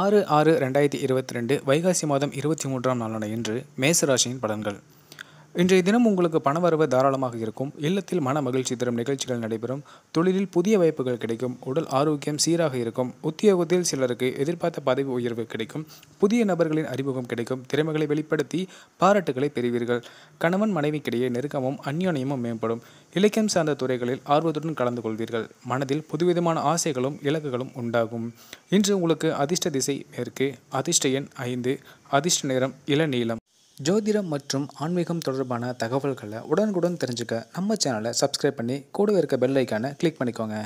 ஆறு ஆறு ரெண்டாயிரத்தி இருபத்தி ரெண்டு வைகாசி மாதம் இருபத்தி மூன்றாம் நாளான இன்று மேசராசியின் பலன்கள் இன்றைய தினம் உங்களுக்கு பணவரவு தாராளமாக இருக்கும் இல்லத்தில் மன மகிழ்ச்சி தரும் நிகழ்ச்சிகள் நடைபெறும் தொழிலில் புதிய வாய்ப்புகள் கிடைக்கும் உடல் ஆரோக்கியம் சீராக இருக்கும் உத்தியோகத்தில் சிலருக்கு எதிர்பார்த்த பதவி உயர்வு கிடைக்கும் புதிய நபர்களின் அறிமுகம் கிடைக்கும் திறமைகளை வெளிப்படுத்தி பாராட்டுகளை பெறுவீர்கள் கணவன் மனைவிக்கிடையே நெருக்கமும் அந்யோன்யமும் மேம்படும் இலக்கியம் சார்ந்த துறைகளில் ஆர்வத்துடன் கலந்து கொள்வீர்கள் மனதில் புதுவிதமான ஆசைகளும் இலக்குகளும் உண்டாகும் இன்று உங்களுக்கு அதிர்ஷ்ட திசை மேற்கு அதிர்ஷ்ட எண் ஐந்து அதிர்ஷ்ட நேரம் இளநீளம் ஜோதிடம் மற்றும் ஆன்மீகம் தொடர்பான தகவல்களை உடனுக்குடன் தெரிஞ்சுக்க நம்ம சேனலை சப்ஸ்கிரைப் பண்ணி கூடவே இருக்க பெல் ஐக்கானை கிளிக் பண்ணிக்கோங்க